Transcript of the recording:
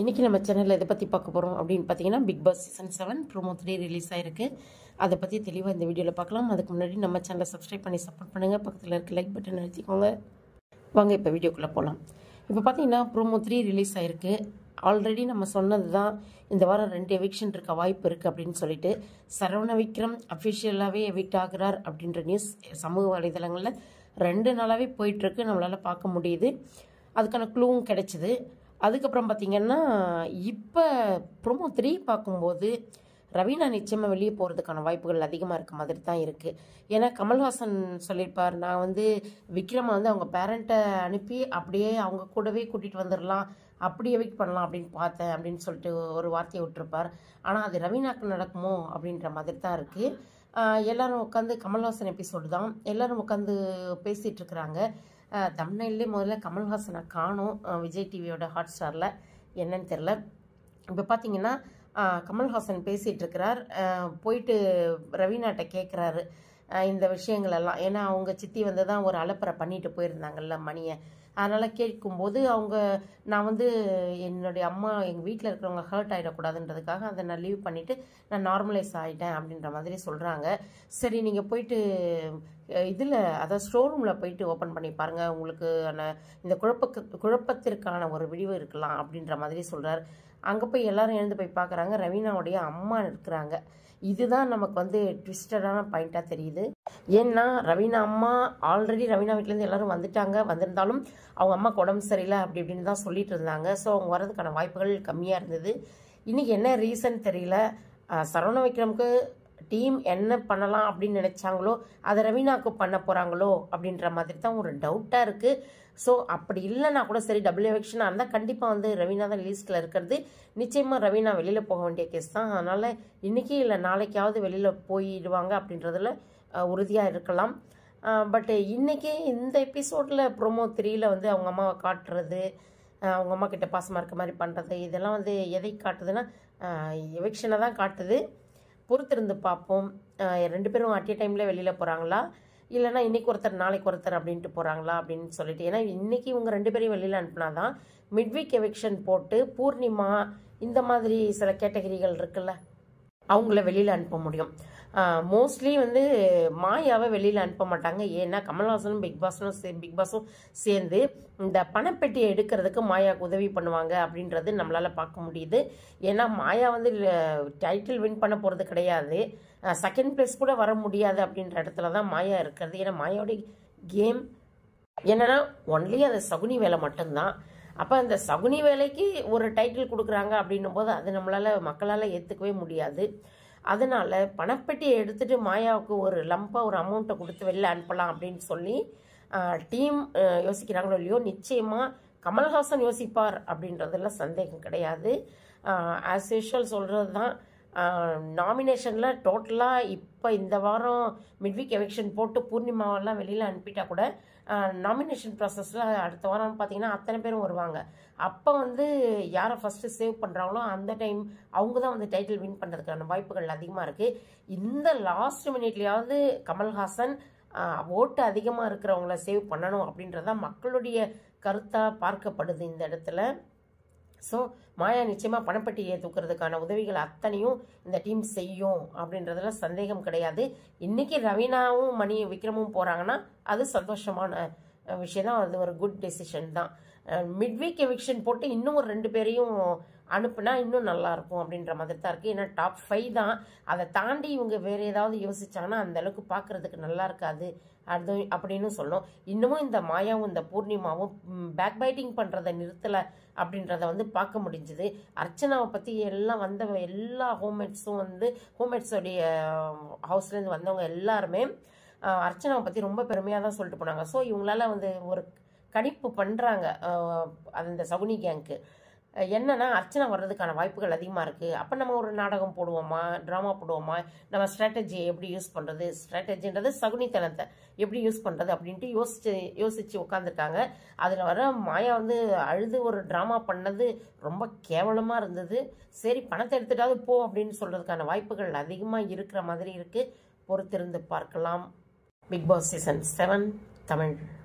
இன்றைக்கி நம்ம சேனலில் எதை பற்றி பார்க்க போகிறோம் அப்படின்னு பார்த்தீங்கன்னா big boss season seven promo three release ஆகிருக்கு அதை பற்றி தெளிவாக இந்த வீடியோவில் பார்க்கலாம் அதுக்கு முன்னாடி நம்ம சேனலை சப்ஸ்கிரைப் பண்ணி சப்போர்ட் பண்ணுங்கள் பக்கத்தில் இருக்க லைக் பட்டன் அழுத்திக்கோங்க வாங்க இப்போ வீடியோக்குள்ளே போகலாம் இப்போ பார்த்தீங்கன்னா ப்ரோமோ த்ரீ ரிலீஸ் ஆகிருக்கு ஆல்ரெடி நம்ம சொன்னது தான் இந்த வாரம் ரெண்டு எவிக்ஷன் இருக்க வாய்ப்பு இருக்குது அப்படின்னு சொல்லிட்டு சரவண விக்ரம் அஃபிஷியலாகவே எவிக்ட் ஆகிறார் அப்படின்ற நியூஸ் சமூக வலைதளங்களில் ரெண்டு நாளாகவே போயிட்டுருக்கு நம்மளால் பார்க்க முடியுது அதுக்கான க்ளூவும் கிடைச்சிது அதுக்கப்புறம் பார்த்திங்கன்னா இப்போ ப்ரொமோ த்ரீ பார்க்கும்போது ரவீனா நிச்சயமாக வெளியே போகிறதுக்கான வாய்ப்புகள் அதிகமாக இருக்க மாதிரி தான் இருக்குது ஏன்னா கமல்ஹாசன் சொல்லியிருப்பார் நான் வந்து விக்ரமா வந்து அவங்க பேரண்ட்டை அனுப்பி அப்படியே அவங்க கூடவே கூட்டிகிட்டு வந்துடலாம் அப்படியே வெயிட் பண்ணலாம் அப்படின்னு பார்த்தேன் அப்படின்னு சொல்லிட்டு ஒரு வார்த்தையை விட்டுருப்பார் ஆனால் அது ரவீனாக்கு நடக்குமோ அப்படின்ற மாதிரி தான் இருக்குது எல்லோரும் உட்காந்து கமல்ஹாசன் எபிசோடு தான் எல்லோரும் உட்காந்து பேசிகிட்டு இருக்கிறாங்க தமிழ்நாட்டிலே முதல்ல கமல்ஹாசனை காணும் விஜய் டிவியோட ஹாட் ஸ்டாரில் என்னன்னு தெரில இப்போ பார்த்தீங்கன்னா கமல்ஹாசன் பேசிகிட்டு இருக்கிறார் போயிட்டு ரவிநாட்டை கேட்குறாரு இந்த விஷயங்களெல்லாம் ஏன்னா அவங்க சித்தி வந்து தான் ஒரு அலப்பறை பண்ணிட்டு போயிருந்தாங்கல்ல மணியை அதனால் கேட்கும்போது அவங்க நான் வந்து என்னுடைய அம்மா எங்கள் வீட்டில் இருக்கிறவங்க ஹர்ட் ஆகிடக்கூடாதுன்றதுக்காக அதை நான் லீவ் பண்ணிவிட்டு நான் நார்மலைஸ் ஆகிட்டேன் அப்படின்ற மாதிரி சொல்கிறாங்க சரி நீங்கள் போயிட்டு இதில் அதாவது ஸ்டோர் ரூமில் போயிட்டு ஓப்பன் பண்ணி பாருங்கள் உங்களுக்கு அந்த இந்த குழப்ப குழப்பத்திற்கான ஒரு விடிவு இருக்கலாம் அப்படின்ற மாதிரி சொல்கிறார் அங்கே போய் எல்லோரும் எழுந்து போய் பார்க்குறாங்க ரவீனாவுடைய அம்மா இருக்கிறாங்க இதுதான் நமக்கு வந்து ட்விஸ்டடான பாயிண்ட்டாக தெரியுது ஏன்னா ரவீனா அம்மா ஆல்ரெடி ரவீனா வீட்டிலேருந்து எல்லோரும் வந்துட்டாங்க வந்திருந்தாலும் அவங்க அம்மா உடம்பு சரியில்லை அப்படி இப்படின்னு தான் சொல்லிட்டு இருந்தாங்க ஸோ அவங்க வர்றதுக்கான வாய்ப்புகள் கம்மியாக இருந்தது இன்றைக்கி என்ன ரீசன் தெரியல சரவண விக்ரமுக்கு டீம் என்ன பண்ணலாம் அப்படின்னு நினச்சாங்களோ அதை ரவீனாவுக்கு பண்ண போகிறாங்களோ அப்படின்ற மாதிரி தான் ஒரு டவுட்டாக இருக்குது ஸோ அப்படி இல்லைனா கூட சரி டபுள் எலெக்ஷனாக இருந்தால் கண்டிப்பாக வந்து ரவீனா தான் லீஸ்டில் இருக்கிறது நிச்சயமாக ரவீனா வெளியில் போக வேண்டிய கேஸ் தான் அதனால் இன்றைக்கி இல்லை நாளைக்காவது வெளியில் போயிடுவாங்க அப்படின்றதில் உறுதியாக இருக்கலாம் பட் இன்றைக்கி இந்த எபிசோடில் ப்ரோமோ த்ரீயில் வந்து அவங்க அம்மாவை காட்டுறது அவங்க அம்மா கிட்ட பாசமாக இருக்க மாதிரி பண்ணுறது இதெல்லாம் வந்து எதை காட்டுதுன்னா எவெக்ஷனை தான் காட்டுது பொறுத்திருந்து பார்ப்போம் ரெண்டு பேரும் அட் ஏ டைமில் வெளியில் போகிறாங்களா இல்லைனா இன்றைக்கி ஒருத்தர் நாளைக்கு ஒருத்தர் அப்படின்ட்டு போகிறாங்களா அப்படின்னு சொல்லிட்டு ஏன்னா இன்றைக்கி இவங்க ரெண்டு பேரையும் வெளியில் அனுப்புனா தான் மிட்வீக் எவிக்ஷன் போட்டு பூர்ணிமா இந்த மாதிரி சில கேட்டகரிகள் இருக்குல்ல அவங்கள வெளியில் அனுப்ப முடியும் மோஸ்ட்லி வந்து மாயாவை வெளியில் அனுப்ப மாட்டாங்க ஏன்னா கமல்ஹாசனும் பிக் பாஸும் சே பிக் பாஸும் சேர்ந்து இந்த பணப்பெட்டியை எடுக்கிறதுக்கு மாயாவுக்கு உதவி பண்ணுவாங்க அப்படின்றது நம்மளால் பார்க்க முடியுது ஏன்னா மாயா வந்து டைட்டில் வின் பண்ண போகிறது கிடையாது செகண்ட் ப்ளேஸ் கூட வர முடியாது அப்படின்ற இடத்துல தான் மாயா இருக்கிறது ஏன்னா மாயாவுடைய கேம் என்னென்னா ஒன்லி அது சகுனி வேலை மட்டும்தான் அப்போ அந்த சகுனி வேலைக்கு ஒரு டைட்டில் கொடுக்குறாங்க அப்படின்னும் போது அது நம்மளால் மக்களால் ஏற்றுக்கவே முடியாது அதனால் பணப்பெட்டியை எடுத்துகிட்டு மாயாவுக்கு ஒரு லம்பாக ஒரு அமௌண்ட்டை கொடுத்து வெளில அனுப்பலாம் அப்படின்னு சொல்லி டீம் யோசிக்கிறாங்களோ இல்லையோ நிச்சயமாக கமல்ஹாசன் யோசிப்பார் அப்படின்றதெல்லாம் சந்தேகம் கிடையாது ஆஸ் யூஷுவல் சொல்கிறது தான் நாமினேஷனில் டோட்டலாக இப்போ இந்த வாரம் மிட்வீக் எவிக்ஷன் போட்டு பூர்ணிமாவெல்லாம் வெளியில் அனுப்பிட்டா கூட நாமினேஷன் ப்ராசஸில் அடுத்த வாரம் பார்த்தீங்கன்னா அத்தனை பேரும் வருவாங்க அப்போ வந்து யாரை ஃபஸ்ட்டு சேவ் பண்ணுறாங்களோ அந்த டைம் அவங்க தான் வந்து டைட்டில் வின் பண்ணுறதுக்கான வாய்ப்புகள் அதிகமாக இருக்குது இந்த லாஸ்ட் மினிட்லேயாவது கமல்ஹாசன் ஓட்டு அதிகமாக இருக்கிறவங்கள சேவ் பண்ணணும் அப்படின்றதான் மக்களுடைய கருத்தாக பார்க்கப்படுது இந்த இடத்துல ஸோ மாயா நிச்சயமாக பணப்பட்டியை தூக்குறதுக்கான உதவிகள் அத்தனையும் இந்த டீம் செய்யும் அப்படின்றதுல சந்தேகம் கிடையாது இன்றைக்கி ரவீனாவும் மணி விக்ரமும் போகிறாங்கன்னா அது சந்தோஷமான விஷயம் தான் அது ஒரு குட் டெசிஷன் தான் மிட்வீக் எவிக்ஷன் போட்டு இன்னும் ஒரு ரெண்டு பேரையும் அனுப்புனா இன்னும் நல்லாயிருக்கும் அப்படின்ற மாதிரி தான் இருக்குது ஏன்னா டாப் ஃபைவ் தான் அதை தாண்டி இவங்க வேறு ஏதாவது யோசித்தாங்கன்னா அந்தளவுக்கு பார்க்குறதுக்கு நல்லா இருக்காது அது அப்படின்னு சொல்லும் இன்னமும் இந்த மாயாவும் இந்த பூர்ணிமாவும் பேக் பைட்டிங் பண்ணுறதை நிறுத்தலை அப்படின்றத வந்து பார்க்க முடிஞ்சுது அர்ச்சனாவை பற்றி எல்லாம் வந்த எல்லா ஹோம்மேட்ஸும் வந்து ஹோம்மேட்ஸோடைய ஹவுஸ்லேருந்து வந்தவங்க எல்லாருமே அர்ச்சனாவை பற்றி ரொம்ப பெருமையாக தான் சொல்லிட்டு போனாங்க ஸோ இவங்களால வந்து ஒரு கணிப்பு பண்ணுறாங்க அந்த சகுனி கேங்க்கு என்னென்னா அர்ச்சனை வர்றதுக்கான வாய்ப்புகள் அதிகமாக இருக்குது அப்போ நம்ம ஒரு நாடகம் போடுவோமா ட்ராமா போடுவோமா நம்ம ஸ்ட்ராட்டஜியை எப்படி யூஸ் பண்ணுறது ஸ்ட்ராட்டஜின்றது சகுனித்தனத்தை எப்படி யூஸ் பண்ணுறது அப்படின்ட்டு யோசிச்சு யோசித்து உட்காந்துருக்காங்க அதில் வர மாயா வந்து அழுது ஒரு ட்ராமா பண்ணது ரொம்ப கேவலமாக இருந்தது சரி பணத்தை எடுத்துட்டாவது போ அப்படின்னு சொல்கிறதுக்கான வாய்ப்புகள் அதிகமாக இருக்கிற மாதிரி இருக்குது பொறுத்திருந்து பார்க்கலாம் big boss season seven Tamil